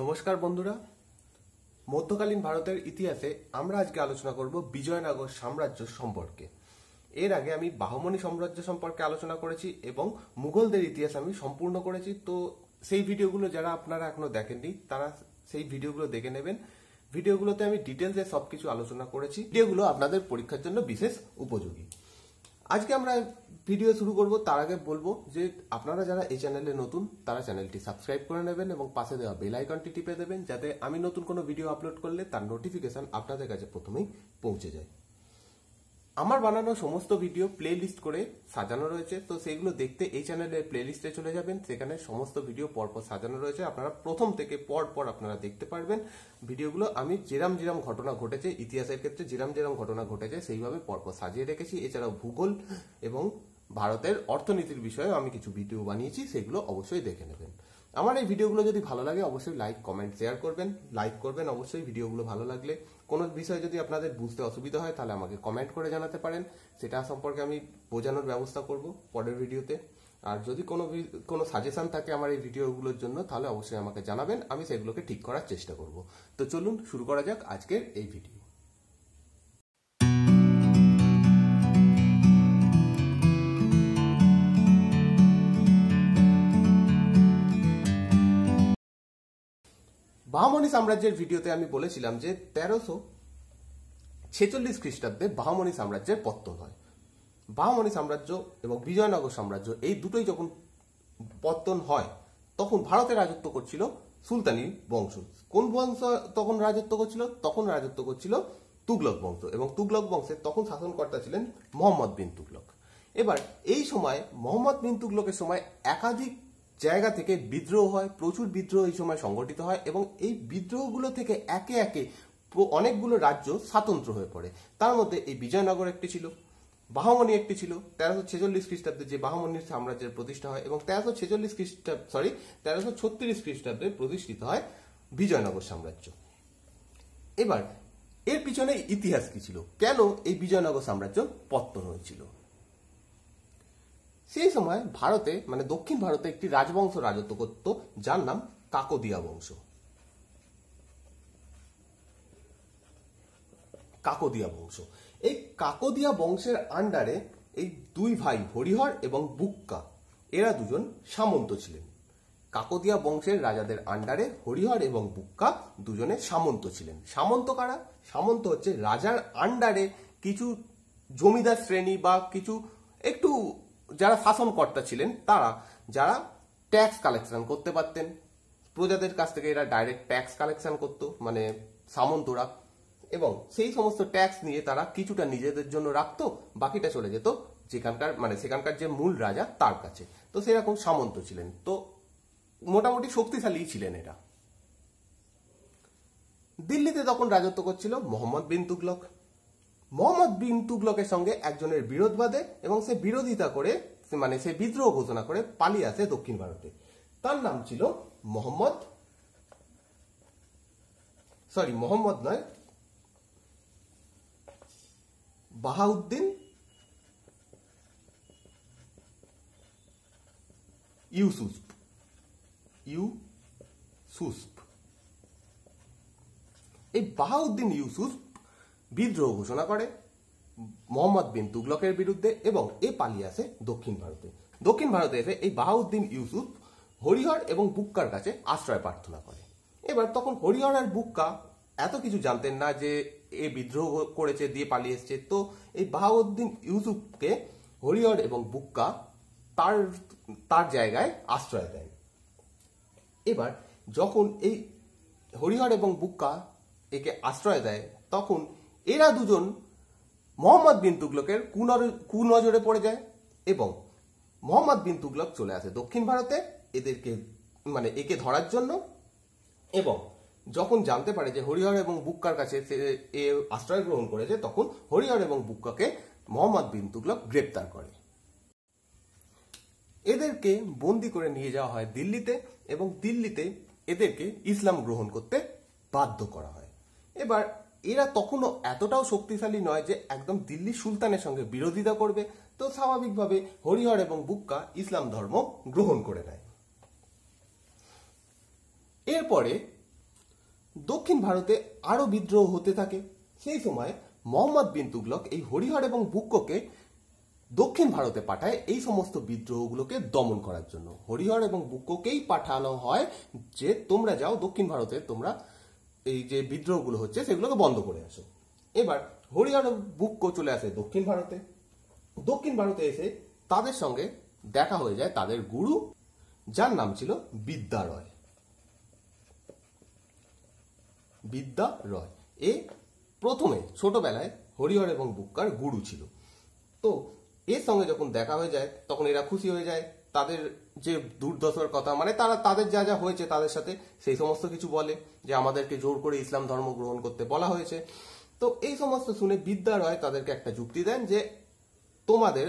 নমস্কার বন্ধুরা মধ্যকালীন ভারতের ইতিহাসে আমরা আজকে আলোচনা করব বিজয়নগর সাম্রাজ্য সম্পর্কে এর আগে আমি বাহমণি সাম্রাজ্য সম্পর্কে আলোচনা করেছি এবং মুঘলদের ইতিহাস আমি সম্পূর্ণ করেছি তো সেই ভিডিওগুলো যারা আপনারা এখনো দেখেননি তারা সেই ভিডিওগুলো দেখে নেবেন ভিডিওগুলোতে আমি ডিটেলসে সবকিছু আলোচনা করেছি ভিডিওগুলো আপনাদের পরীক্ষার জন্য বিশেষ উপযোগী আজকে আমরা ভিডিও শুরু করব তার আগে বলবো যে আপনারা যারা এই চ্যানেলে নতুন তারা চ্যানেলটি সাবস্ক্রাইব করে নেবেন এবং পাশে দেওয়া বেল আইকনটি টিপে দেবেন যাতে আমি নতুন কোনো ভিডিও আপলোড করলে তার নোটিফিকেশন আপনাদের কাছে প্রথমেই পৌঁছে যায় আমার বানানো সমস্ত ভিডিও প্লেলিস্ট করে সাজানো রয়েছে তো সেগুলো দেখতে এই চ্যানেলের প্লেলিস্টে চলে যাবেন সেখানে সমস্ত ভিডিও পরপর সাজানো রয়েছে আপনারা প্রথম থেকে পর পর আপনারা দেখতে পারবেন ভিডিওগুলো আমি যেরাম যেরাম ঘটনা ঘটেছে ইতিহাসের ক্ষেত্রে যেরাম যেরাম ঘটনা ঘটেছে সেইভাবে পরপর সাজিয়ে রেখেছি এছাড়াও ভূগোল এবং ভারতের অর্থনীতির বিষয়ে আমি কিছু ভিডিও বানিয়েছি সেগুলো অবশ্যই দেখে নেবেন আমার এই ভিডিওগুলো যদি ভালো লাগে অবশ্যই লাইক কমেন্ট শেয়ার করবেন লাইক করবেন অবশ্যই ভিডিওগুলো ভালো লাগলে কোনো বিষয়ে যদি আপনাদের বুঝতে অসুবিধা হয় তাহলে আমাকে কমেন্ট করে জানাতে পারেন সেটা সম্পর্কে আমি বোঝানোর ব্যবস্থা করব পরের ভিডিওতে আর যদি কোনো কোনো সাজেশন থাকে আমার এই ভিডিওগুলোর জন্য তাহলে অবশ্যই আমাকে জানাবেন আমি সেগুলোকে ঠিক করার চেষ্টা করব তো চলুন শুরু করা যাক আজকের এই ভিডিও বাহামনি সাম্রাজ্যের ভিডিওতে আমি বলেছিলাম যে তেরোশো ছেচল্লিশ খ্রিস্টাব্দে বাহামনি সাম্রাজ্যের পত্তন হয় বাহামনি সাম্রাজ্য এবং বিজয়নগর সাম্রাজ্য এই দুটোই যখন পত্তন হয় তখন ভারতে রাজত্ব করছিল সুলতানি বংশ কোন বংশ তখন রাজত্ব করছিল তখন রাজত্ব করছিল তুগলক বংশ এবং তুগলক বংশের তখন শাসনকর্তা ছিলেন মোহাম্মদ বিন তুগলক এবার এই সময় মোহাম্মদ বিন তুগলকের সময় একাধিক জায়গা থেকে বিদ্রোহ হয় প্রচুর বিদ্রোহ এই সময় সংগঠিত হয় এবং এই বিদ্রোহগুলো থেকে একে একে অনেকগুলো রাজ্য স্বাতন্ত্র হয়ে পড়ে তার মধ্যে এই বিজয়নগর একটি ছিল বাহমনি একটি ছিল তেরোশো ছেচল্লিশ খ্রিস্টাব্দে যে বাহমনির সাম্রাজ্যের প্রতিষ্ঠা হয় এবং তেরোশো ছেচল্লিশ খ্রিস্টাব্দ সরি তেরোশো ছত্রিশ খ্রিস্টাব্দে প্রতিষ্ঠিত হয় বিজয়নগর সাম্রাজ্য এবার এর পিছনে ইতিহাস কি ছিল কেন এই বিজয়নগর সাম্রাজ্য পত্তন হয়েছিল সেই সময় ভারতে মানে দক্ষিণ ভারতে একটি রাজবংশ রাজত্ব করত যার নাম কাকদিয়া বংশ কাকদিয়া বংশ এই কাকদিয়া বংশের আন্ডারে এই দুই ভাই হরিহর এবং বুক্কা এরা দুজন সামন্ত ছিলেন কাকদিয়া বংশের রাজাদের আন্ডারে হরিহর এবং বুক্কা দুজনে সামন্ত ছিলেন সামন্ত কারা সামন্ত হচ্ছে রাজার আন্ডারে কিছু জমিদার শ্রেণী বা কিছু একটু যারা শাসনকর্তা ছিলেন তারা যারা ট্যাক্স কালেকশন করতে পারতেন প্রজাদের কাছ থেকে এরা ডাইরেক্ট ট্যাক্স কালেকশন করত মানে সামন্তরা এবং সেই সমস্ত ট্যাক্স নিয়ে তারা কিছুটা নিজেদের জন্য রাখতো বাকিটা চলে যেত যেখানকার মানে সেখানকার যে মূল রাজা তার কাছে তো সেরকম সামন্ত ছিলেন তো মোটামুটি শক্তিশালী ছিলেন এরা দিল্লিতে তখন রাজত্ব করছিল মোহাম্মদ বিন তুগলক মোহাম্মদ বিন তুগলকের সঙ্গে একজনের বিরোধবাদে এবং সে বিরোধিতা করে মানে সে বিদ্রোহ ঘোষণা করে পালিয়ে আসে দক্ষিণ ভারতে তার নাম ছিল মোহাম্মদ সরি মোহাম্মদ নয় বাহাউদ্দিন ইউসুফ সুস্প এই বাহাউদ্দিন ইউসুফ বিদ্রোহ ঘোষণা করে মোহাম্মদ বিন তুগলকের বিরুদ্ধে এবং এ পালিয়ে আসে দক্ষিণ ভারতে দক্ষিণ ভারতে এসে এই বাহাউদ্দিন ইউসুফ হরিহর এবং বুক্কার কাছে আশ্রয় প্রার্থনা করে এবার তখন হরিহর আর বুক্কা এত কিছু জানতেন না যে এ বিদ্রোহ করেছে দিয়ে পালিয়ে এসছে তো এই বাহাউদ্দিন ইউসুফকে হরিহর এবং বুক্কা তার তার জায়গায় আশ্রয় দেন এবার যখন এই হরিহর এবং বুক্কা একে আশ্রয় দেয় তখন এরা দুজন মোহাম্মদ বিন তুগলকের কুনজরে পড়ে যায় এবং মোহাম্মদ বিন তুগলক চলে আসে দক্ষিণ ভারতে এদেরকে মানে একে ধরার জন্য এবং যখন জানতে পারে যে হরিহর এবং বুক্কার কাছে এ আশ্রয় গ্রহণ করেছে তখন হরিহর এবং বুক্কাকে মোহাম্মদ বিন তুগলক গ্রেপ্তার করে এদেরকে বন্দি করে নিয়ে যাওয়া হয় দিল্লিতে এবং দিল্লিতে এদেরকে ইসলাম গ্রহণ করতে বাধ্য করা হয় এবার এরা তখনও এতটাও শক্তিশালী নয় যে একদম দিল্লি সুলতানের সঙ্গে বিরোধিতা করবে তো স্বাভাবিকভাবে হরিহর এবং বুক্কা ইসলাম ধর্ম গ্রহণ করে নেয় এরপরে দক্ষিণ ভারতে আরও বিদ্রোহ হতে থাকে সেই সময় মোহাম্মদ বিন তুগলক এই হরিহর এবং বুক্ককে দক্ষিণ ভারতে পাঠায় এই সমস্ত বিদ্রোহগুলোকে দমন করার জন্য হরিহর এবং বুক্ককেই পাঠানো হয় যে তোমরা যাও দক্ষিণ ভারতে তোমরা এই যে বিদ্রোহগুলো হচ্ছে সেগুলোকে বন্ধ করে আসো এবার হরিয়ানা বুক্ক চলে আসে দক্ষিণ ভারতে দক্ষিণ ভারতে এসে তাদের সঙ্গে দেখা হয়ে যায় তাদের গুরু যার নাম ছিল রয় বিদ্যা রয় এ প্রথমে ছোটবেলায় হরিহর এবং বুক্কার গুরু ছিল তো এর সঙ্গে যখন দেখা হয়ে যায় তখন এরা খুশি হয়ে যায় তাদের যে দুর্দশার কথা মানে তারা তাদের যা যা হয়েছে তাদের সাথে সেই সমস্ত কিছু বলে যে আমাদেরকে জোর করে ইসলাম ধর্ম গ্রহণ করতে বলা হয়েছে তো এই সমস্ত শুনে রয় তাদেরকে একটা যুক্তি দেন যে তোমাদের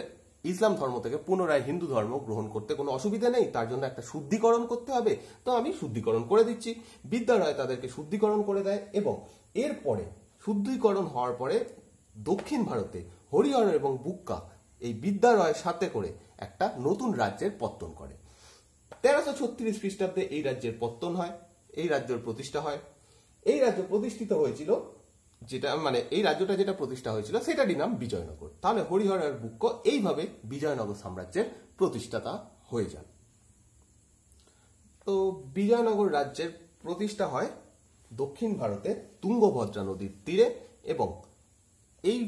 ইসলাম ধর্ম থেকে পুনরায় হিন্দু ধর্ম গ্রহণ করতে কোনো অসুবিধা নেই তার জন্য একটা শুদ্ধিকরণ করতে হবে তো আমি শুদ্ধিকরণ করে দিচ্ছি রয় তাদেরকে শুদ্ধিকরণ করে দেয় এবং এরপরে শুদ্ধিকরণ হওয়ার পরে দক্ষিণ ভারতে হরিহর এবং বুক্কা এই রয়ের সাথে করে একটা নতুন রাজ্যের পত্তন করে তেরোশো ছত্রিশ খ্রিস্টাব্দে এই রাজ্যের পত্তন হয় এই রাজ্যের প্রতিষ্ঠা হয় এই রাজ্য প্রতিষ্ঠিত হয়েছিল যেটা মানে এই রাজ্যটা যেটা প্রতিষ্ঠা হয়েছিল সেটারই নাম বিজয়নগর তাহলে হরিহরের বুক্ক এইভাবে বিজয়নগর সাম্রাজ্যের প্রতিষ্ঠাতা হয়ে যান তো বিজয়নগর রাজ্যের প্রতিষ্ঠা হয় দক্ষিণ ভারতে তুঙ্গভদ্রা নদীর তীরে এবং এই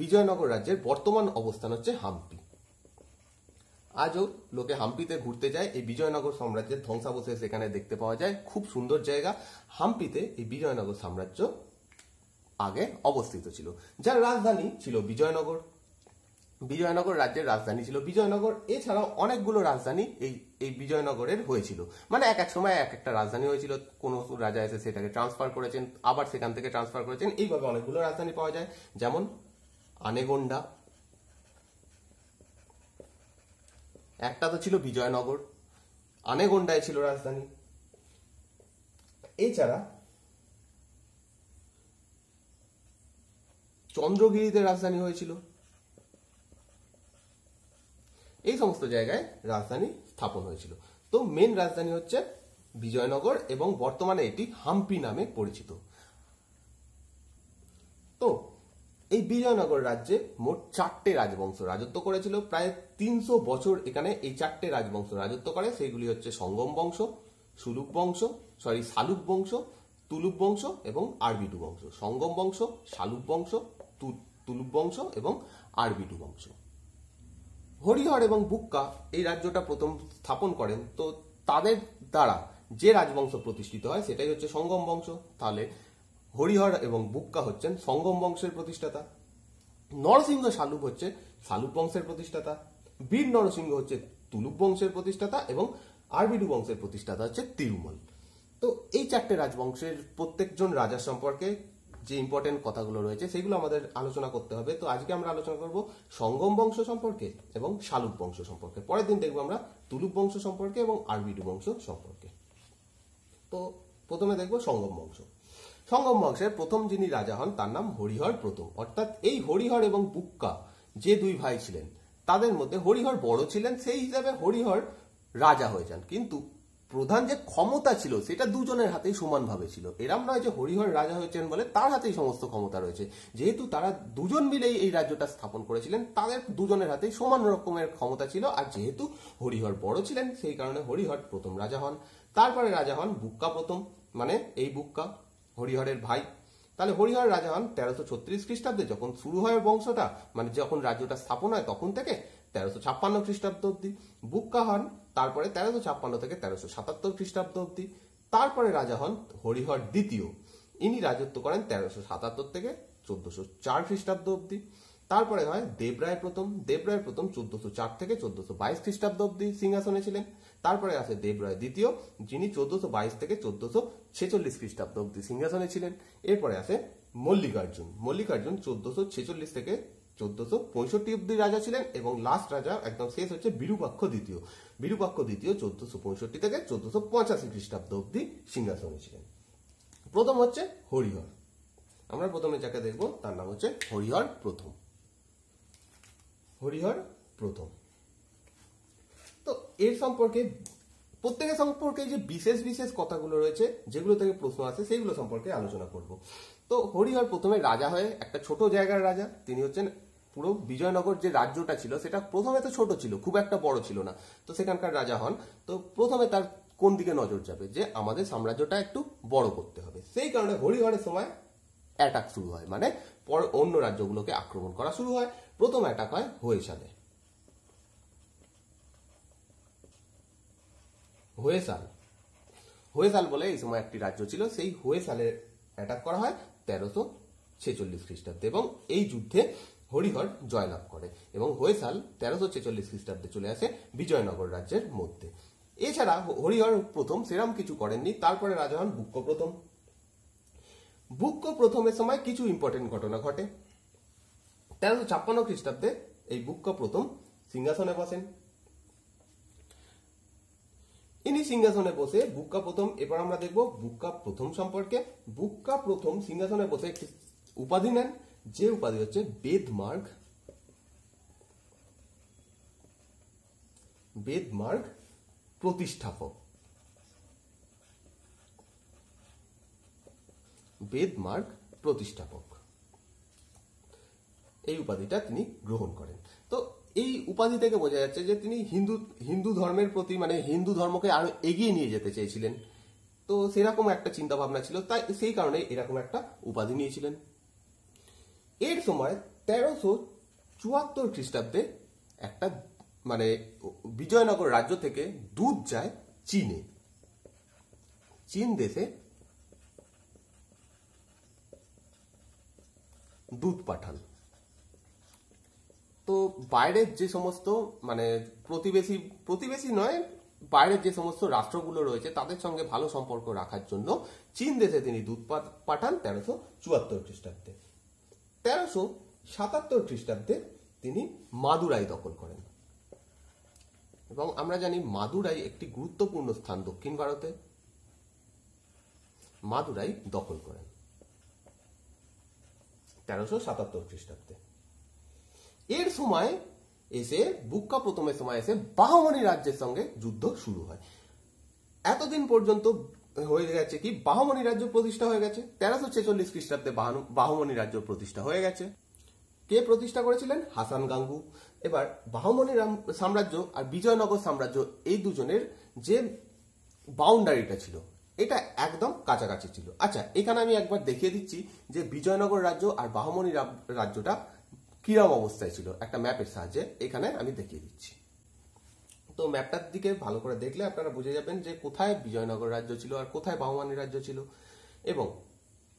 বিজয়নগর রাজ্যের বর্তমান অবস্থান হচ্ছে হাম্পি আজও লোকে হাম্পিতে ঘুরতে যায় এই বিজয়নগর সাম্রাজ্যের ধ্বংসাবশেষ এখানে দেখতে পাওয়া যায় খুব সুন্দর জায়গা হাম্পিতে এই বিজয়নগর সাম্রাজ্য আগে অবস্থিত ছিল যার রাজধানী ছিল বিজয়নগর বিজয়নগর রাজ্যের রাজধানী ছিল বিজয়নগর এছাড়াও অনেকগুলো রাজধানী এই এই বিজয়নগরের হয়েছিল মানে এক এক সময় এক একটা রাজধানী হয়েছিল কোনো রাজা এসে সেটাকে ট্রান্সফার করেছেন আবার সেখান থেকে ট্রান্সফার করেছেন এইভাবে অনেকগুলো রাজধানী পাওয়া যায় যেমন আনেগোন্ডা একটা তো ছিল বিজয়নগর আনেগোন্ডায় ছিল রাজধানী এছাড়া চন্দ্রগিরিতে রাজধানী হয়েছিল এই সমস্ত জায়গায় রাজধানী স্থাপন হয়েছিল তো মেন রাজধানী হচ্ছে বিজয়নগর এবং বর্তমানে এটি হাম্পি নামে পরিচিত তো এই বিজয়নগর রাজ্যে মোট চারটে রাজবংশ রাজত্ব করেছিল প্রায় তিনশো বছর এখানে এই চারটে রাজবংশ রাজত্ব করে সেইগুলি হচ্ছে সঙ্গম বংশ সুলুক বংশ সরি সালুক বংশ তুলুক বংশ এবং আরবিটু বংশ সঙ্গম বংশ সালুক বংশ তুলুক বংশ এবং আরবিটু বংশ হরিহর এবং বুক্কা এই রাজ্যটা প্রথম স্থাপন করেন তো তাদের দ্বারা যে রাজবংশ প্রতিষ্ঠিত হয় সেটাই হচ্ছে সঙ্গম বংশ তাহলে হরিহর এবং বুক্কা হচ্ছেন সঙ্গম বংশের প্রতিষ্ঠাতা নরসিংহ সালুপ হচ্ছে সালুপ বংশের প্রতিষ্ঠাতা বীর নরসিংহ হচ্ছে তুলুপ বংশের প্রতিষ্ঠাতা এবং আরবিডু বংশের প্রতিষ্ঠাতা হচ্ছে তিরুমল তো এই চারটে রাজবংশের প্রত্যেকজন রাজা সম্পর্কে যে ইম্পর্টেন্ট কথাগুলো রয়েছে সেগুলো আমাদের আলোচনা করতে হবে তো আজকে আমরা আলোচনা করব সঙ্গম বংশ সম্পর্কে এবং শালুক বংশ সম্পর্কে পরের দিন দেখবো আমরা তুলুক বংশ সম্পর্কে এবং আরবিডু বংশ সম্পর্কে তো প্রথমে দেখব সঙ্গম বংশ সঙ্গম বংশের প্রথম যিনি রাজা হন তার নাম হরিহর প্রথম অর্থাৎ এই হরিহর এবং বুক্কা যে দুই ভাই ছিলেন তাদের মধ্যে হরিহর বড় ছিলেন সেই হিসাবে হরিহর রাজা হয়ে যান কিন্তু প্রধান যে ক্ষমতা ছিল সেটা দুজনের হাতেই সমানভাবে ছিল এরম নয় যে হরিহর রাজা হয়েছেন বলে তার হাতেই সমস্ত ক্ষমতা রয়েছে যেহেতু তারা দুজন মিলেই এই রাজ্যটা স্থাপন করেছিলেন তাদের দুজনের হাতেই সমান রকমের ক্ষমতা ছিল আর যেহেতু হরিহর বড় ছিলেন সেই কারণে হরিহর প্রথম রাজা হন তারপরে রাজা হন বুক্কা প্রথম মানে এই বুক্কা হরিহরের ভাই তাহলে হরিহর রাজা হন তেরোশো ছত্রিশ খ্রিস্টাব্দে যখন শুরু হয় বংশটা মানে যখন রাজ্যটা স্থাপন হয় তখন থেকে তেরোশো ছাপ্পান্ন খ্রিস্টাব্দ অব্দি বুক্কা হন তারপরে তেরোশো ছাপ্পান্ন থেকে তেরোশো সাতাত্তর খ্রিস্টাব্দ অব্দি তারপরে রাজা হন হরিহর দ্বিতীয় ইনি রাজত্ব করেন তেরোশো সাতাত্তর থেকে চোদ্দশো চার খ্রিস্টাব্দ অব্দি তারপরে হয় দেবরায় প্রথম দেবরায় প্রথম চোদ্দশো চার থেকে চোদ্দশো বাইশ খ্রিস্টাব্দ অব্দি সিংহাসনে ছিলেন তারপরে আছে দেবরায় দ্বিতীয় যিনি চোদ্দশো বাইশ থেকে চোদ্দশো ছেচল্লিশ খ্রিস্টাব্দ অব্দি সিংহাসনে ছিলেন এরপরে আছে মল্লিকার্জুন মল্লিকার্জুন চোদ্দশো ছেচল্লিশ থেকে চোদ্দশো পঁয়ষট্টি অব্দি রাজা ছিলেন এবং লাস্ট রাজা একদম শেষ হচ্ছে বিরুপাক্ষ দ্বিতীয় বিরুপাক্ষ দ্বিতীয় চোদ্দশো পঁয়ষট্টি থেকে চোদ্দশো পঁচাশি খ্রিস্টাব্দ অব্দি সিংহাসনে ছিলেন প্রথম হচ্ছে হরিহর আমরা প্রথমে যাকে দেখব তার নাম হচ্ছে হরিহর প্রথম হরিহর প্রথম তো এর সম্পর্কে প্রত্যেকের সম্পর্কে যে বিশেষ বিশেষ কথাগুলো রয়েছে যেগুলো থেকে প্রশ্ন আসে সেইগুলো সম্পর্কে আলোচনা করব তো হরিহর প্রথমে রাজা হয়ে একটা ছোট জায়গার রাজা তিনি হচ্ছেন পুরো বিজয়নগর যে রাজ্যটা ছিল সেটা প্রথমে তো ছোট ছিল খুব একটা বড় ছিল না তো সেখানকার রাজা হন তো প্রথমে তার কোন দিকে নজর যাবে যে আমাদের সাম্রাজ্যটা একটু বড় করতে হবে সেই কারণে হরিহরের সময় অ্যাটাক শুরু হয় মানে পর অন্য রাজ্যগুলোকে আক্রমণ করা শুরু হয় প্রথম অ্যাটাক হয় হয়ে সালে হোয়েসাল হোয়েসাল বলে এই সময় একটি রাজ্য ছিল সেই হোয়েসালে অ্যাটাক করা হয় তেরোশো ছেচল্লিশ খ্রিস্টাব্দে এবং এই যুদ্ধে হরিহর জয়লাভ করে এবং হোয়েসাল তেরোশো ছেচল্লিশ খ্রিস্টাব্দে চলে আসে বিজয়নগর রাজ্যের মধ্যে এছাড়া হরিহর প্রথম সেরাম কিছু করেননি তারপরে রাজা হন বুক্ক প্রথম বুক্ক প্রথমের সময় কিছু ইম্পর্টেন্ট ঘটনা ঘটে তেরোশো ছাপ্পান্ন খ্রিস্টাব্দে এই বুক্ক প্রথম সিংহাসনে বসেন ইনি সিংহাসনে বসে বুক্কা প্রথম এবার আমরা দেখব বুক্কা প্রথম সম্পর্কে বুক্কা প্রথম সিংহাসনে বসে একটি উপাধি নেন যে উপাধি হচ্ছে বেদমার্গ বেদমার্গ প্রতিষ্ঠাপক বেদমার্গ প্রতিষ্ঠাপক এই উপাধিটা তিনি গ্রহণ করেন তো এই উপাধি থেকে বোঝা যাচ্ছে যে তিনি হিন্দু হিন্দু ধর্মের প্রতি মানে হিন্দু ধর্মকে আরো এগিয়ে নিয়ে যেতে চেয়েছিলেন তো সেরকম একটা চিন্তা ভাবনা ছিল তাই সেই কারণে এরকম একটা উপাধি নিয়েছিলেন এর সময় তেরোশো চুয়াত্তর খ্রিস্টাব্দে একটা মানে বিজয়নগর রাজ্য থেকে দুধ যায় চীনে চীন দেশে দুধ পাঠাল তো বাইরের যে সমস্ত মানে প্রতিবেশী প্রতিবেশী নয় বাইরের যে সমস্ত রাষ্ট্রগুলো রয়েছে তাদের সঙ্গে ভালো সম্পর্ক রাখার জন্য চীন দেশে তিনি দুধ পাঠান তেরোশো চুয়াত্তর খ্রিস্টাব্দে তেরোশো সাতাত্তর খ্রিস্টাব্দে তিনি মাদুরাই দখল করেন এবং আমরা জানি মাদুরাই একটি গুরুত্বপূর্ণ স্থান দক্ষিণ ভারতে মাদুরাই দখল করেন তেরোশো সাতাত্তর খ্রিস্টাব্দে এর সময় এসে বুক্কা প্রথমের সময় এসে বাহমনি রাজ্যের সঙ্গে যুদ্ধ শুরু হয় এতদিন পর্যন্ত হয়ে গেছে কি বাহমনি রাজ্য প্রতিষ্ঠা হয়ে গেছে তেরোশো ছেচল্লিশ খ্রিস্টাব্দে বাহমনি রাজ্য প্রতিষ্ঠা হয়ে গেছে কে প্রতিষ্ঠা করেছিলেন হাসান গাঙ্গু এবার বাহমনি সাম্রাজ্য আর বিজয়নগর সাম্রাজ্য এই দুজনের যে বাউন্ডারিটা ছিল এটা একদম কাছাকাছি ছিল আচ্ছা এখানে আমি একবার দেখিয়ে দিচ্ছি যে বিজয়নগর রাজ্য আর বাহমনি রাজ্যটা কীরকম অবস্থায় ছিল একটা ম্যাপের সাহায্যে এখানে আমি দেখিয়ে দিচ্ছি তো ম্যাপটার দিকে ভালো করে দেখলে আপনারা বুঝে যাবেন যে কোথায় বিজয়নগর রাজ্য ছিল আর কোথায় বাহমানি রাজ্য ছিল এবং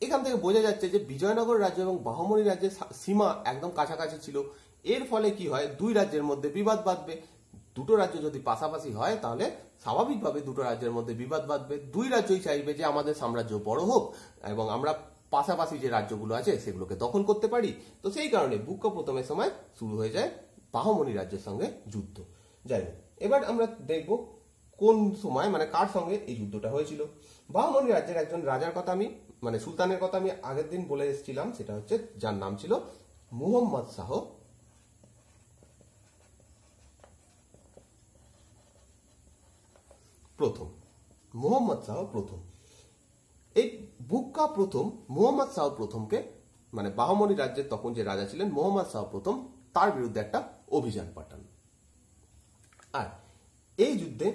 এখান থেকে বোঝা যাচ্ছে যে বিজয়নগর রাজ্য এবং বাহমণি রাজ্যের সীমা একদম কাছাকাছি ছিল এর ফলে কি হয় দুই রাজ্যের মধ্যে বিবাদ বাঁধবে দুটো রাজ্য যদি পাশাপাশি হয় তাহলে স্বাভাবিকভাবে দুটো রাজ্যের মধ্যে বিবাদ বাঁধবে দুই রাজ্যই চাইবে যে আমাদের সাম্রাজ্য বড় হোক এবং আমরা পাশাপাশি যে রাজ্যগুলো আছে সেগুলোকে দখল করতে পারি তো সেই কারণে বুক্ক প্রথমের সময় শুরু হয়ে যায় বাহমণি রাজ্যের সঙ্গে যুদ্ধ যাই হোক এবার আমরা দেখব কোন সময় মানে কার সঙ্গে এই যুদ্ধটা হয়েছিল বাহমণি রাজ্যের একজন রাজার কথা আমি মানে সুলতানের কথা আমি আগের দিন বলে এসেছিলাম সেটা হচ্ছে যার নাম ছিল মুহম্মদ শাহ প্রথম মোহাম্মদ শাহ প্রথম এই বুক্কা প্রথম মোহাম্মদ শাহ প্রথমকে মানে বাহমনি রাজ্যের তখন যে রাজা ছিলেন মোহাম্মদ শাহ প্রথম তার বিরুদ্ধে একটা অভিযান পাঠান আর এই যুদ্ধে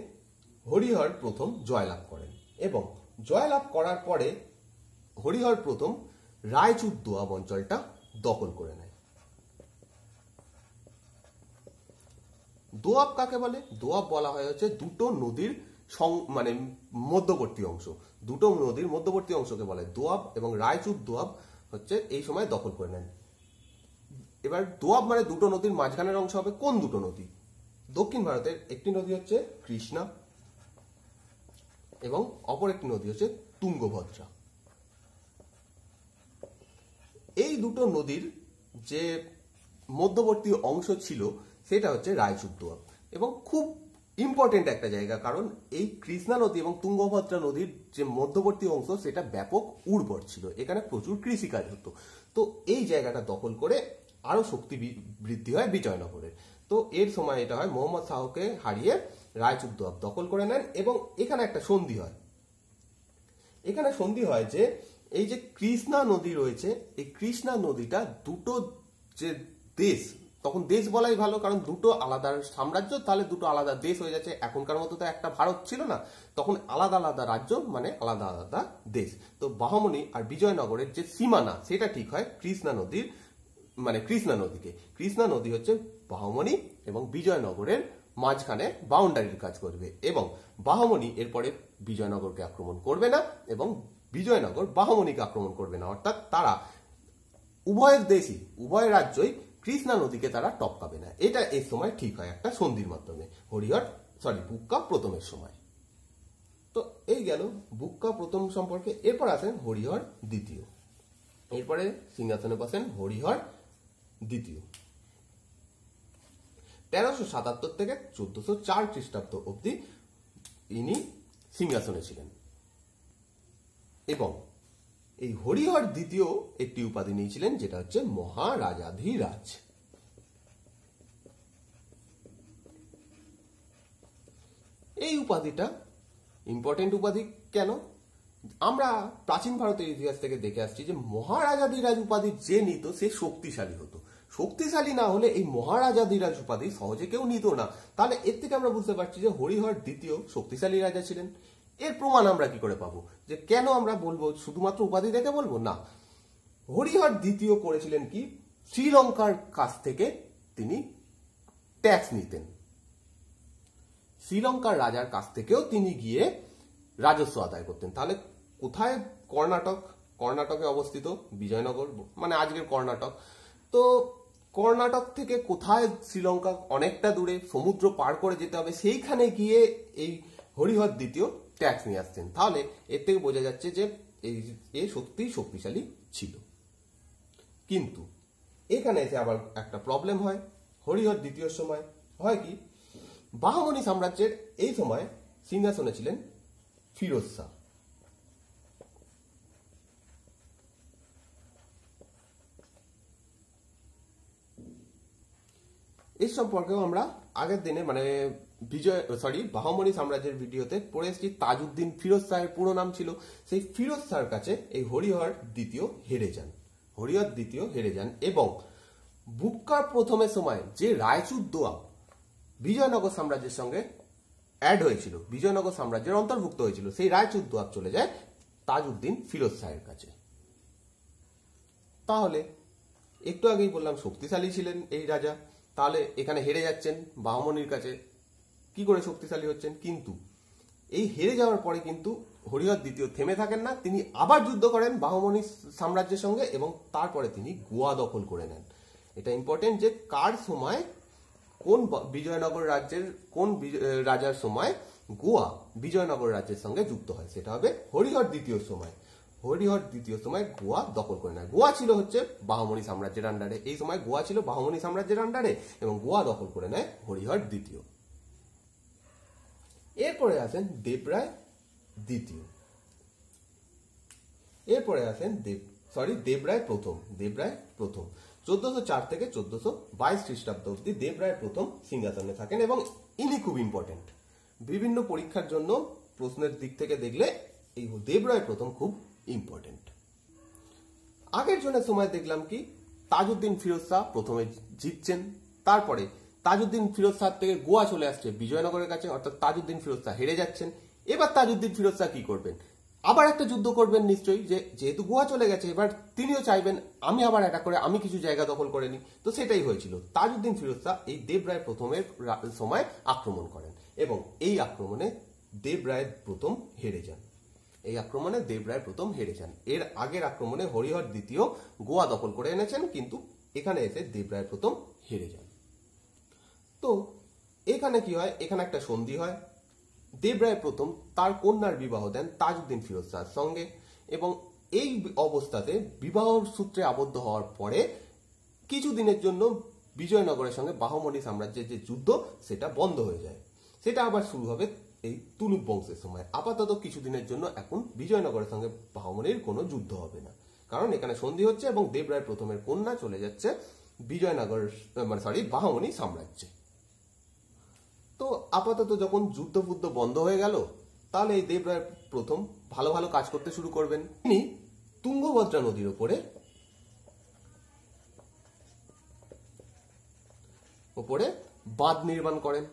হরিহর প্রথম জয়লাভ করেন এবং জয়লাভ করার পরে হরিহর প্রথম রায়চুর দোয়াব অঞ্চলটা দখল করে নেয় দোয়াব কাকে বলে দোয়াব বলা হয় হচ্ছে দুটো নদীর মানে মধ্যবর্তী অংশ দুটো নদীর মধ্যবর্তী অংশকে বলে দোয়াব এবং রায়চুর দোয়াব হচ্ছে এই সময় দখল করে নেন এবার দোয়াব মানে দুটো নদীর মাঝখানের অংশ হবে কোন দুটো নদী দক্ষিণ ভারতের একটি নদী হচ্ছে কৃষ্ণা এবং অপর একটি নদী হচ্ছে তুঙ্গভদ্রা এই দুটো নদীর যে মধ্যবর্তী অংশ ছিল সেটা হচ্ছে রায়চুর দোয়াব এবং খুব ইম্পর্টেন্ট একটা জায়গা কারণ এই কৃষ্ণা নদী এবং তুঙ্গভদ্রা নদীর যে মধ্যবর্তী অংশ সেটা ব্যাপক উর্বর ছিল এখানে প্রচুর কৃষিকাজ হতো তো এই জায়গাটা দখল করে আরও শক্তি বৃদ্ধি হয় বিজয়নগরের তো এর সময় এটা হয় মোহাম্মদ শাহকে হারিয়ে রায়চুদ্দ দখল করে নেন এবং এখানে একটা সন্ধি হয় এখানে সন্ধি হয় যে এই যে কৃষ্ণা নদী রয়েছে এই কৃষ্ণা নদীটা দুটো যে দেশ তখন দেশ বলাই ভালো কারণ দুটো আলাদা সাম্রাজ্য তাহলে দুটো আলাদা দেশ হয়ে যাচ্ছে এখনকার মতো তো একটা ভারত ছিল না তখন আলাদা আলাদা রাজ্য মানে আলাদা আলাদা দেশ তো বাহমনি আর বিজয়নগরের যে সীমানা সেটা ঠিক হয় কৃষ্ণা নদীর মানে কৃষ্ণা নদীকে কৃষ্ণা নদী হচ্ছে বাহমনি এবং বিজয়নগরের মাঝখানে বাউন্ডারির কাজ করবে এবং বাহমনি এরপরে বিজয়নগরকে আক্রমণ করবে না এবং বিজয়নগর বাহমনিকে আক্রমণ করবে না অর্থাৎ তারা উভয়ের দেশই উভয় রাজ্যই কৃষ্ণা নদীকে তারা টপকাবে না এটা এই সময় ঠিক হয় একটা সন্ধির মাধ্যমে হরিহর সরি বুক্কা প্রথমের সময় তো এই গেল বুক্কা প্রথম সম্পর্কে এরপর আসেন হরিহর দ্বিতীয় এরপরে সিংহাসনে বসেন হরিহর দ্বিতীয় তেরোশো সাতাত্তর থেকে চোদ্দশো চার খ্রিস্টাব্দ অবধি ইনি সিংহাসনে ছিলেন এবং এই হরিহর দ্বিতীয় একটি উপাধি নিয়েছিলেন যেটা হচ্ছে মহারাজাধিরাজ এই উপাধিটা ইম্পর্টেন্ট উপাধি কেন আমরা প্রাচীন ভারতের ইতিহাস থেকে দেখে আসছি যে মহারাজাধিরাজ উপাধি যে নিত সে শক্তিশালী হতো শক্তিশালী না হলে এই মহারাজাধিরাজ উপাধি সহজে কেউ নিত না তাহলে এর থেকে আমরা বুঝতে পারছি যে হরিহর দ্বিতীয় শক্তিশালী রাজা ছিলেন এর প্রমাণ আমরা কি করে পাবো যে কেন আমরা বলবো শুধুমাত্র উপাধি দেখে বলবো না হরিহর দ্বিতীয় করেছিলেন কি শ্রীলঙ্কার কাছ থেকে তিনি ট্যাক্স নিতেন শ্রীলঙ্কার রাজার কাছ থেকেও তিনি গিয়ে রাজস্ব আদায় করতেন তাহলে কোথায় কর্ণাটক কর্ণাটকে অবস্থিত বিজয়নগর মানে আজকের কর্ণাটক তো কর্ণাটক থেকে কোথায় শ্রীলঙ্কা অনেকটা দূরে সমুদ্র পার করে যেতে হবে সেইখানে গিয়ে এই হরিহর দ্বিতীয় ট্যাক্স নিয়ে আসছেন তাহলে এর থেকে বোঝা যাচ্ছে যে এই এ সত্যিই শক্তিশালী ছিল কিন্তু এখানে এসে আবার একটা প্রবলেম হয় হরিহর দ্বিতীয় সময় হয় কি বাহমনি সাম্রাজ্যের এই সময় সিংহাসনে ছিলেন ফিরোজ শাহ এই সম্পর্কেও আমরা আগের দিনে মানে বিজয় সরি বাহমনি সাম্রাজ্যের ভিডিওতে পড়ে এসেছি তাজউদ্দিন ফিরোজ শাহের পুরো নাম ছিল সেই ফিরোজ শাহের কাছে এই হরিহর দ্বিতীয় হেরে যান হরিহর দ্বিতীয় হেরে যান এবং বুক্কার প্রথমে সময় যে রায়চুর দোয়া বিজয়নগর সাম্রাজ্যের সঙ্গে অ্যাড হয়েছিল বিজয়নগর সাম্রাজ্যের অন্তর্ভুক্ত হয়েছিল সেই রায়চুর দোয়া চলে যায় তাজউদ্দিন ফিরোজ শাহের কাছে তাহলে একটু আগেই বললাম শক্তিশালী ছিলেন এই রাজা তাহলে এখানে হেরে যাচ্ছেন বাহমনির কাছে কি করে শক্তিশালী হচ্ছেন কিন্তু এই হেরে যাওয়ার পরে কিন্তু হরিহর দ্বিতীয় থেমে থাকেন না তিনি আবার যুদ্ধ করেন বাহুমণি সাম্রাজ্যের সঙ্গে এবং তারপরে তিনি গোয়া দখল করে নেন এটা ইম্পর্টেন্ট যে কার সময় কোন বিজয়নগর রাজ্যের কোন রাজার সময় গোয়া বিজয়নগর রাজ্যের সঙ্গে যুক্ত হয় সেটা হবে হরিহর দ্বিতীয় সময় হরিহর দ্বিতীয় সময় গোয়া দখল করে নেয় গোয়া ছিল হচ্ছে বাহুমণি সাম্রাজ্যের আন্ডারে এই সময় গোয়া ছিল বাহুমণি সাম্রাজ্যের আন্ডারে এবং গোয়া দখল করে নেয় হরিহর দ্বিতীয় এরপরে আছেন দেবরায় দ্বিতীয় এরপরে আছেন দেব সরি দেবরায় প্রথম দেবরায় প্রথম চোদ্দশো চার থেকে চোদ্দশো বাইশ খ্রিস্টাব্দ অব্দি দেবরায় প্রথম সিংহাসনে থাকেন এবং ইনি খুব ইম্পর্টেন্ট বিভিন্ন পরীক্ষার জন্য প্রশ্নের দিক থেকে দেখলে এই দেবরায় প্রথম খুব ইম্পর্টেন্ট আগের জনের সময় দেখলাম কি তাজউদ্দিন ফিরোজ শাহ প্রথমে জিতছেন তারপরে তাজউদ্দিন ফিরোজ শাহ থেকে গোয়া চলে আসছে বিজয়নগরের কাছে অর্থাৎ তাজউদ্দিন ফিরোজ শাহ হেরে যাচ্ছেন এবার তাজউদ্দিন ফিরোজ শাহ কি করবেন আবার একটা যুদ্ধ করবেন নিশ্চয়ই যে যেহেতু গোয়া চলে গেছে এবার তিনিও চাইবেন আমি আবার এটা করে আমি কিছু জায়গা দখল করে নিই তো সেটাই হয়েছিল তাজউদ্দিন ফিরোজ শাহ এই দেব রায় প্রথমের সময় আক্রমণ করেন এবং এই আক্রমণে দেব রায় প্রথম হেরে যান এই আক্রমণে দেব রায় প্রথম হেরে যান এর আগের আক্রমণে হরিহর দ্বিতীয় গোয়া দখল করে এনেছেন কিন্তু এখানে এসে দেব রায় প্রথম হেরে যান তো এখানে কি হয় এখানে একটা সন্ধি হয় রায় প্রথম তার কন্যার বিবাহ দেন তাজউদ্দিন ফিরোজ শাহর সঙ্গে এবং এই অবস্থাতে বিবাহ সূত্রে আবদ্ধ হওয়ার পরে কিছুদিনের জন্য বিজয়নগরের সঙ্গে বাহমণি সাম্রাজ্যের যে যুদ্ধ সেটা বন্ধ হয়ে যায় সেটা আবার শুরু হবে এই তুলুক বংশের সময় আপাতত কিছুদিনের জন্য এখন বিজয়নগরের সঙ্গে বাহমণির কোনো যুদ্ধ হবে না কারণ এখানে সন্ধি হচ্ছে এবং দেবরায় প্রথমের কন্যা চলে যাচ্ছে বিজয়নগর মানে সরি বাহমণি সাম্রাজ্যে তো আপাতত যখন যুদ্ধ ফুদ্ধ বন্ধ হয়ে গেল তাহলে এই দেবরায় প্রথম ভালো ভালো কাজ করতে শুরু করবেন তিনি তুঙ্গভদ্রা নদীর ওপরে ওপরে বাঁধ নির্মাণ করেন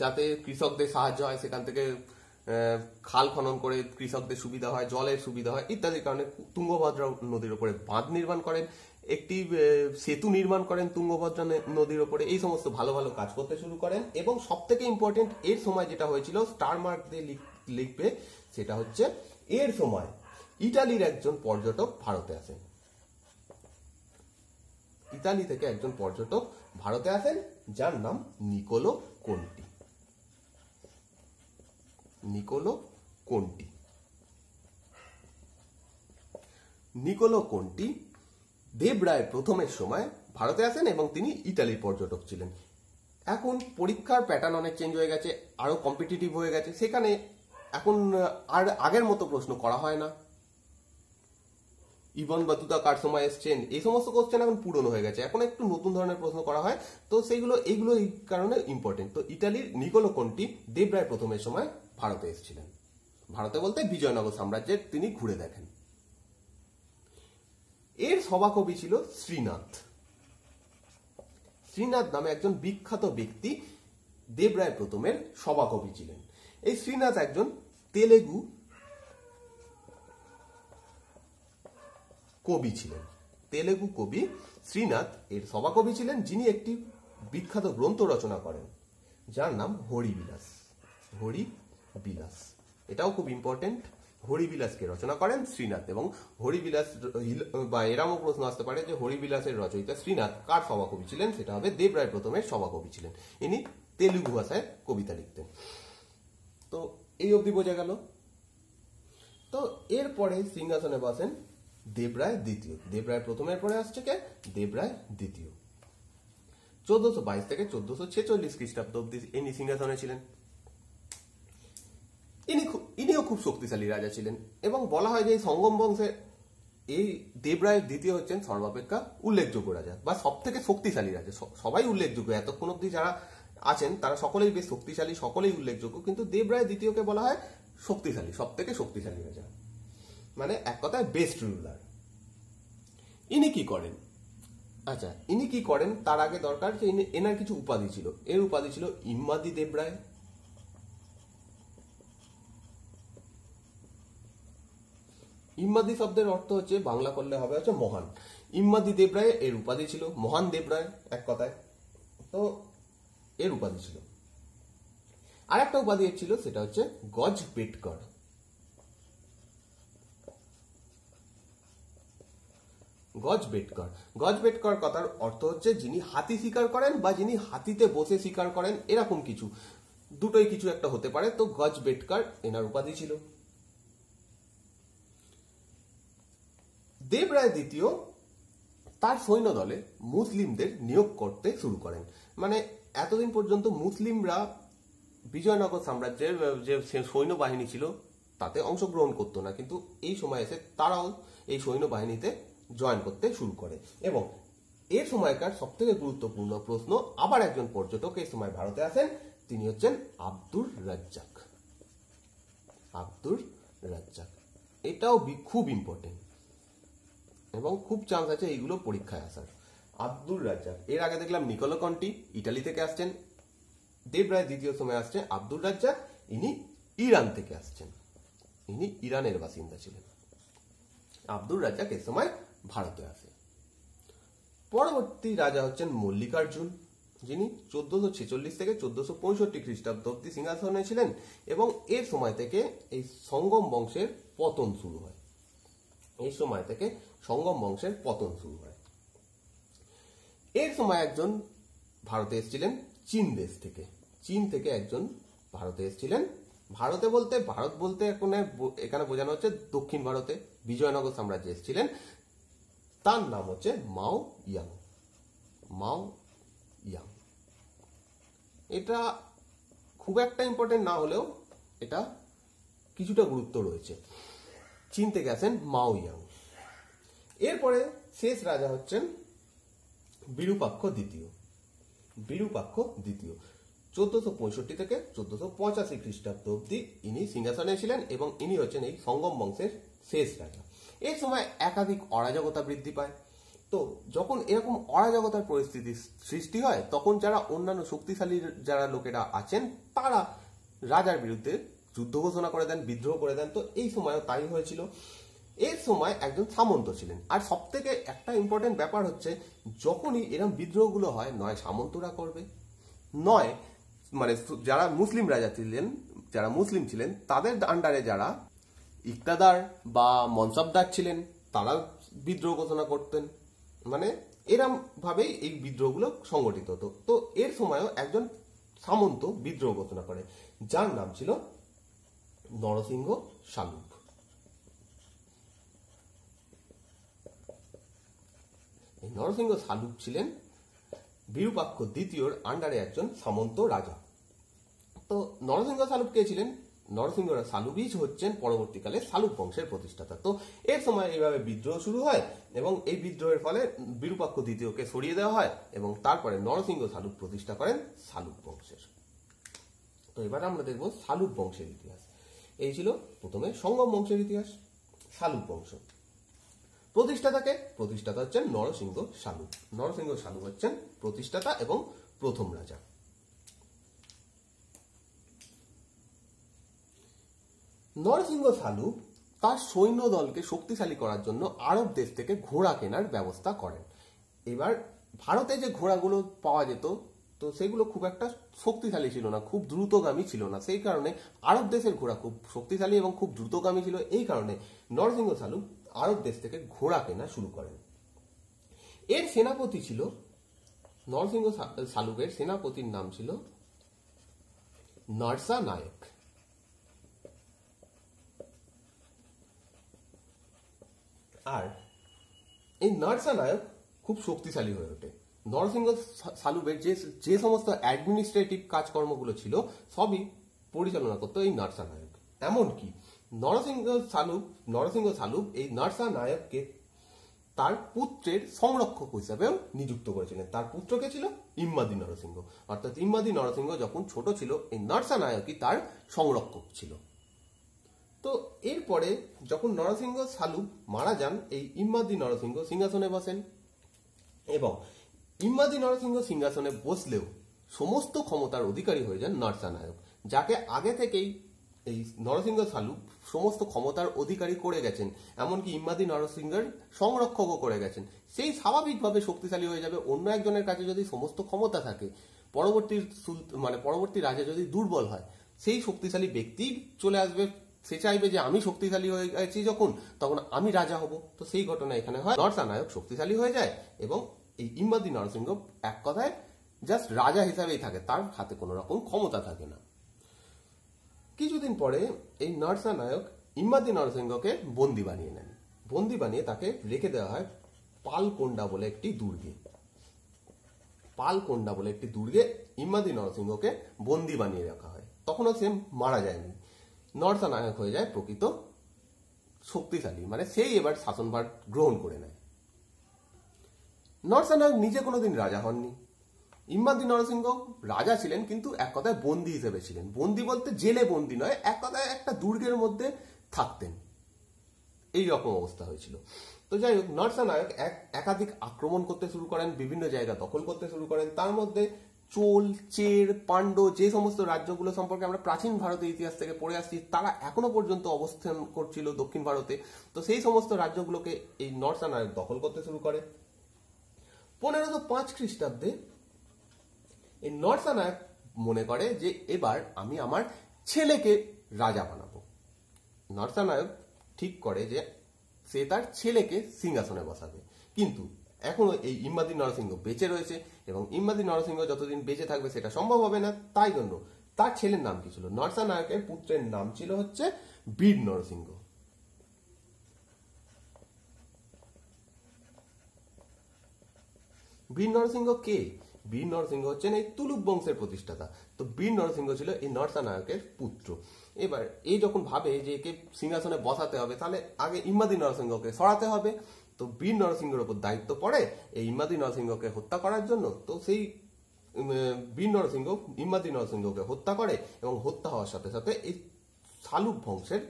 যাতে কৃষকদের সাহায্য হয় সেখান থেকে খাল খনন করে কৃষকদের সুবিধা হয় জলের সুবিধা হয় ইত্যাদির কারণে তুঙ্গভদ্রা নদীর উপরে বাঁধ নির্মাণ করেন একটি সেতু নির্মাণ করেন তুঙ্গভদ্রা নদীর ওপরে এই সমস্ত ভালো ভালো কাজ করতে শুরু করেন এবং সব থেকে ইম্পর্টেন্ট এর সময় যেটা হয়েছিল স্টার মার্ক দিয়ে লিখবে সেটা হচ্ছে এর সময় ইটালির একজন পর্যটক ভারতে আসেন ইতালি থেকে একজন পর্যটক ভারতে আসেন যার নাম নিকোলো কোনটি নিকোলো কোনটি নিকোলো কোনটি দেব রায় প্রথমের সময় ভারতে আসেন এবং তিনি ইটালির পর্যটক ছিলেন এখন পরীক্ষার প্যাটার্ন অনেক চেঞ্জ হয়ে গেছে আরও কম্পিটিটিভ হয়ে গেছে সেখানে এখন আর আগের মতো প্রশ্ন করা হয় না ইভন বাতুতা কার সময় এসছেন এই সমস্ত কোশ্চেন এখন পুরনো হয়ে গেছে এখন একটু নতুন ধরনের প্রশ্ন করা হয় তো সেইগুলো এইগুলো এই কারণে ইম্পর্টেন্ট তো ইটালির নিকোলো কন্টি রায় প্রথমের সময় ভারতে এসেছিলেন ভারতে বলতে বিজয়নগর সাম্রাজ্যের তিনি ঘুরে দেখেন এর সভাকবি ছিল শ্রীনাথ শ্রীনাথ নামে একজন বিখ্যাত ব্যক্তি দেবরায় প্রথমের সভাকবি ছিলেন এই শ্রীনাথ একজন তেলেগু কবি ছিলেন তেলেগু কবি শ্রীনাথ এর সভাকবি ছিলেন যিনি একটি বিখ্যাত গ্রন্থ রচনা করেন যার নাম হরিবিলাস হরিবিলাস এটাও খুব ইম্পর্টেন্ট হরিবিলাসকে রচনা করেন শ্রীনাথ এবং হরিবিলাস বা এরমও প্রশ্ন আসতে পারে যে হরিবিলাসের রচয়িতা শ্রীনাথ কার সভাকবি ছিলেন সেটা হবে দেবরায় প্রথমের সভাকবি ছিলেন ইনি তেলুগু ভাষায় কবিতা লিখতেন তো এই অবধি বোঝা গেল তো এরপরে সিংহাসনে বসেন দেবরায় দ্বিতীয় দেবরায় প্রথমের পরে আসছে কে দেবরায় দ্বিতীয় চোদ্দশো বাইশ থেকে চোদ্দশো ছেচল্লিশ খ্রিস্টাব্দ অব্দি ইনি সিংহাসনে ছিলেন ইনি খুব ইনিও খুব শক্তিশালী রাজা ছিলেন এবং বলা হয় যে এই সঙ্গম বংশের এই দেবরায়ের দ্বিতীয় হচ্ছেন সর্বাপেক্ষা উল্লেখযোগ্য রাজা বা সব থেকে শক্তিশালী রাজা সবাই উল্লেখযোগ্য এতক্ষণ অব্দি যারা আছেন তারা সকলেই বেশ শক্তিশালী সকলেই উল্লেখযোগ্য কিন্তু দেবরায় দ্বিতীয়কে বলা হয় শক্তিশালী সব থেকে শক্তিশালী রাজা মানে এক কথায় বেস্ট রুলার ইনি কি করেন আচ্ছা ইনি কি করেন তার আগে দরকার যে এনার কিছু উপাধি ছিল এর উপাধি ছিল ইম্মাদি দেবরায় ইম্মাদি শব্দের অর্থ হচ্ছে বাংলা করলে হবে হচ্ছে মহান ইম্মাদি দেবরায় এর উপাধি ছিল মহান দেবরায় এক কথায় তো এর উপাধি ছিল আর একটা উপাধি ছিল সেটা হচ্ছে গজ পেটকর গজ বেটকর গজ বেটকর কথার অর্থ হচ্ছে যিনি হাতি শিকার করেন বা যিনি হাতিতে বসে শিকার করেন এরকম কিছু দুটোই কিছু একটা হতে পারে তো গজ বেটকর এনার উপাধি ছিল রায় দ্বিতীয় তার সৈন্যদলে মুসলিমদের নিয়োগ করতে শুরু করেন মানে এতদিন পর্যন্ত মুসলিমরা বিজয়নগর সাম্রাজ্যের যে সৈন্যবাহিনী ছিল তাতে অংশগ্রহণ করতো না কিন্তু এই সময় এসে তারাও এই সৈন্যবাহিনীতে জয়েন করতে শুরু করে এবং এ সময়কার সব থেকে গুরুত্বপূর্ণ প্রশ্ন আবার একজন পর্যটক এই সময় ভারতে আসেন তিনি হচ্ছেন আব্দুর রাজ্জাক আব্দুর রাজ্জাক এটাও খুব ইম্পর্টেন্ট এবং খুব চান্স আছে এইগুলো পরীক্ষায় আসার আব্দুল রাজ্জাক এর আগে দেখলাম নিকোলো কন্টি ইটালি থেকে আসছেন দেব রায় দ্বিতীয় সময় আসছে আব্দুল রাজ্জাক ইনি ইরান থেকে আসছেন ইনি ইরানের বাসিন্দা ছিলেন আব্দুল রাজ্জাক এ সময় ভারতে আসে পরবর্তী রাজা হচ্ছেন মল্লিকার্জুন যিনি চোদ্দশো ছেচল্লিশ থেকে চোদ্দশো পঁয়ষট্টি খ্রিস্টাব্দ অব্দি সিংহাসনে ছিলেন এবং এর সময় থেকে এই সঙ্গম বংশের পতন শুরু হয় এই সময় থেকে সঙ্গম বংশের পতন শুরু হয় এর সময় একজন ভারতে এসেছিলেন চীন দেশ থেকে চীন থেকে একজন ভারতে এসেছিলেন ভারতে বলতে ভারত বলতে এখানে এখানে বোঝানো হচ্ছে দক্ষিণ ভারতে বিজয়নগর সাম্রাজ্যে এসেছিলেন তার নাম হচ্ছে মাও ইয়াং মাও ইয়াং এটা খুব একটা ইম্পর্টেন্ট না হলেও এটা কিছুটা গুরুত্ব রয়েছে চিনতে গেছেন মাওইয়াং এরপরে শেষ রাজা হচ্ছেন বিরুপাক্ষ দ্বিতীয় বিরুপাক্ষ দ্বিতীয় চোদ্দশো পঁয়ষট্টি থেকে চোদ্দশো পঁচাশি খ্রিস্টাব্দ অব্দি ইনি সিংহাসনে ছিলেন এবং ইনি হচ্ছেন এই সঙ্গম বংশের শেষ রাজা এই সময় একাধিক অরাজকতা বৃদ্ধি পায় তো যখন এরকম অরাজকতার পরিস্থিতি সৃষ্টি হয় তখন যারা অন্যান্য শক্তিশালী যারা লোকেরা আছেন তারা রাজার বিরুদ্ধে যুদ্ধ ঘোষণা করে দেন বিদ্রোহ করে দেন তো এই সময়ও তাই হয়েছিল এর সময় একজন সামন্ত ছিলেন আর সব থেকে একটা ইম্পর্টেন্ট ব্যাপার হচ্ছে যখনই এরম বিদ্রোহগুলো হয় নয় সামন্তরা করবে নয় মানে যারা মুসলিম রাজা ছিলেন যারা মুসলিম ছিলেন তাদের আন্ডারে যারা ইকতাদার বা মনসাবদার ছিলেন তারা বিদ্রোহ ঘোষণা করতেন মানে এরম ভাবেই এই বিদ্রোহগুলো সংগঠিত হতো তো এর সময়ও একজন সামন্ত বিদ্রোহ ঘোষণা করে যার নাম ছিল নরসিংহ শালুক নরসিংহ শালুক ছিলেন বিরূপাক্ষ দ্বিতীয়র আন্ডারে একজন সামন্ত রাজা তো নরসিংহ শালুক কে ছিলেন নরসিংহ সালুবীজ হচ্ছেন পরবর্তীকালে সালুক বংশের প্রতিষ্ঠাতা তো এর সময় এইভাবে বিদ্রোহ শুরু হয় এবং এই বিদ্রোহের ফলে বিরূপাক্ষ দ্বিতীয়কে সরিয়ে দেওয়া হয় এবং তারপরে নরসিংহ সালুক প্রতিষ্ঠা করেন সালুক বংশের তো এবার আমরা দেখব সালুক বংশের ইতিহাস এই ছিল প্রথমে সঙ্গম বংশের ইতিহাস শালুক বংশ প্রতিষ্ঠাতাকে প্রতিষ্ঠাতা হচ্ছেন নরসিংহ শালুক নরসিংহ শালু হচ্ছেন প্রতিষ্ঠাতা এবং প্রথম রাজা নরসিংহ শালু তার সৈন্য দলকে শক্তিশালী করার জন্য আরব দেশ থেকে ঘোড়া কেনার ব্যবস্থা করেন এবার ভারতে যে ঘোড়াগুলো পাওয়া যেত তো সেগুলো খুব একটা শক্তিশালী ছিল না খুব দ্রুতগামী ছিল না সেই কারণে আরব দেশের ঘোড়া খুব শক্তিশালী এবং খুব দ্রুতগামী ছিল এই কারণে নরসিংহ সালু আরব দেশ থেকে ঘোড়া কেনা শুরু করেন এর সেনাপতি ছিল নরসিংহ সালুকের সেনাপতির নাম ছিল নার্সা নায়ক আর এই নার্সা নায়ক খুব শক্তিশালী হয়ে ওঠে নরসিংহ সালুবের যে যে সমস্ত অ্যাডমিনিস্ট্রেটিভ কাজকর্মগুলো ছিল সবই পরিচালনা করতো এই নার্সা নায়ক এমনকি নরসিংহ সালুব নরসিংহ সালুব এই নার্সা নায়ককে তার পুত্রের সংরক্ষক হিসাবেও নিযুক্ত করেছিলেন তার পুত্রকে ছিল ইম্মাদি নরসিংহ অর্থাৎ ইম্মাদি নরসিংহ যখন ছোট ছিল এই নার্সা নায়কই তার সংরক্ষক ছিল তো এরপরে যখন নরসিংহ সালুব মারা যান এই ইম্মাদি নরসিংহ সিংহাসনে বসেন এবং ইম্মাদি নরসিংহ সিংহাসনে বসলেও সমস্ত ক্ষমতার অধিকারী হয়ে যান নরসানায়ক যাকে আগে থেকেই এই নরসিংহ সালু সমস্ত ক্ষমতার অধিকারী করে গেছেন এমনকি ইম্মাদি নরসিংহের সংরক্ষকও করে গেছেন সেই স্বাভাবিকভাবে শক্তিশালী হয়ে যাবে অন্য একজনের কাছে যদি সমস্ত ক্ষমতা থাকে পরবর্তী মানে পরবর্তী রাজা যদি দুর্বল হয় সেই শক্তিশালী ব্যক্তি চলে আসবে সে চাইবে যে আমি শক্তিশালী হয়ে গেছি যখন তখন আমি রাজা হব তো সেই ঘটনা এখানে হয় নরসানায়ক শক্তিশালী হয়ে যায় এবং এই ইম্বাদি নরসিংহ এক কথায় জাস্ট রাজা হিসাবেই থাকে তার হাতে কোনো রকম ক্ষমতা থাকে না কিছুদিন পরে এই নরসা নায়ক ইম্বাদি নরসিংহকে বন্দি বানিয়ে নেন বন্দি বানিয়ে তাকে রেখে দেওয়া হয় পালকোন্ডা বলে একটি দুর্গে পালকোন্ডা বলে একটি দুর্গে ইম্মাদি নরসিংহকে বন্দি বানিয়ে রাখা হয় তখনও সে মারা যায়নি নরসা নায়ক হয়ে যায় প্রকৃত শক্তিশালী মানে সেই এবার শাসনভার গ্রহণ করে নেয় নরসিংহ নিজে কোনোদিন রাজা হননি ইম্মাদি নরসিংহ রাজা ছিলেন কিন্তু এক কথায় বন্দি হিসেবে ছিলেন বন্দি বলতে জেলে বন্দি নয় এক কথায় একটা দুর্গের মধ্যে থাকতেন এই রকম অবস্থা হয়েছিল তো যাই হোক নরসানায়ক এক একাধিক আক্রমণ করতে শুরু করেন বিভিন্ন জায়গা দখল করতে শুরু করেন তার মধ্যে চোল চের পাণ্ড যে সমস্ত রাজ্যগুলো সম্পর্কে আমরা প্রাচীন ভারতের ইতিহাস থেকে পড়ে আসছি তারা এখনো পর্যন্ত অবস্থান করছিল দক্ষিণ ভারতে তো সেই সমস্ত রাজ্যগুলোকে এই নরসানায়ক দখল করতে শুরু করে পনেরোশো পাঁচ খ্রিস্টাব্দে এই নরসানায়ক মনে করে যে এবার আমি আমার ছেলেকে রাজা বানাবো নরসানায়ক ঠিক করে যে সে তার ছেলেকে সিংহাসনে বসাবে কিন্তু এখনো এই ইম্মাদি নরসিংহ বেঁচে রয়েছে এবং ইম্মাদি নরসিংহ যতদিন বেঁচে থাকবে সেটা সম্ভব হবে না তাই জন্য তার ছেলের নাম কি ছিল নরসা নায়কের পুত্রের নাম ছিল হচ্ছে বীর নরসিংহ বীর নরসিংহ কে বীর নরসিংহ হচ্ছেন এই তুলুক বংশের প্রতিষ্ঠাতা তো বীর নরসিংহ ছিল এই নরসানায়কের পুত্র এবার এই যখন ভাবে যে একে সিংহাসনে বসাতে হবে তাহলে আগে ইম্মাদি নরসিংহকে সরাতে হবে তো বীর নরসিংহের ওপর দায়িত্ব পড়ে এই ইম্মাদি নরসিংহকে হত্যা করার জন্য তো সেই বীর নরসিংহ ইম্মাদি নরসিংহকে হত্যা করে এবং হত্যা হওয়ার সাথে সাথে এই শালুক বংশের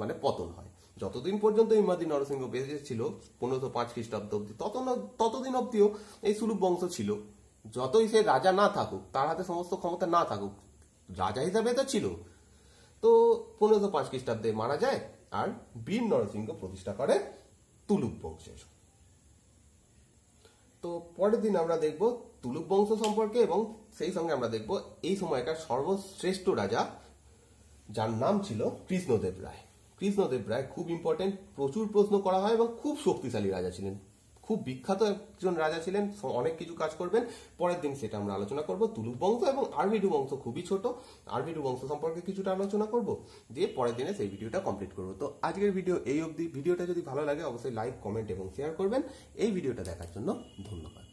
মানে পতন হয় যতদিন পর্যন্ত ইমাদি নরসিংহ বেঁচে ছিল পনেরোশো পাঁচ খ্রিস্টাব্দ অব্দি তত ততদিন অব্দিও এই সুলুপ বংশ ছিল যতই সে রাজা না থাকুক তার হাতে সমস্ত ক্ষমতা না থাকুক রাজা হিসাবে তো ছিল তো পনেরোশো পাঁচ খ্রিস্টাব্দে মারা যায় আর বীর নরসিংহ প্রতিষ্ঠা করে তুলুপ বংশের তো পরের দিন আমরা দেখব তুলুপ বংশ সম্পর্কে এবং সেই সঙ্গে আমরা দেখব এই সময়কার সর্বশ্রেষ্ঠ রাজা যার নাম ছিল কৃষ্ণদেব রায় কৃষ্ণদেব রায় খুব ইম্পর্টেন্ট প্রচুর প্রশ্ন করা হয় এবং খুব শক্তিশালী রাজা ছিলেন খুব বিখ্যাত একজন রাজা ছিলেন অনেক কিছু কাজ করবেন পরের দিন সেটা আমরা আলোচনা করব তুলুপ বংশ এবং আরভিডু বংশ খুবই ছোট আরভিডু বংশ সম্পর্কে কিছুটা আলোচনা করব দিয়ে পরের দিনে সেই ভিডিওটা কমপ্লিট করব তো আজকের ভিডিও এই অবধি ভিডিওটা যদি ভালো লাগে অবশ্যই লাইক কমেন্ট এবং শেয়ার করবেন এই ভিডিওটা দেখার জন্য ধন্যবাদ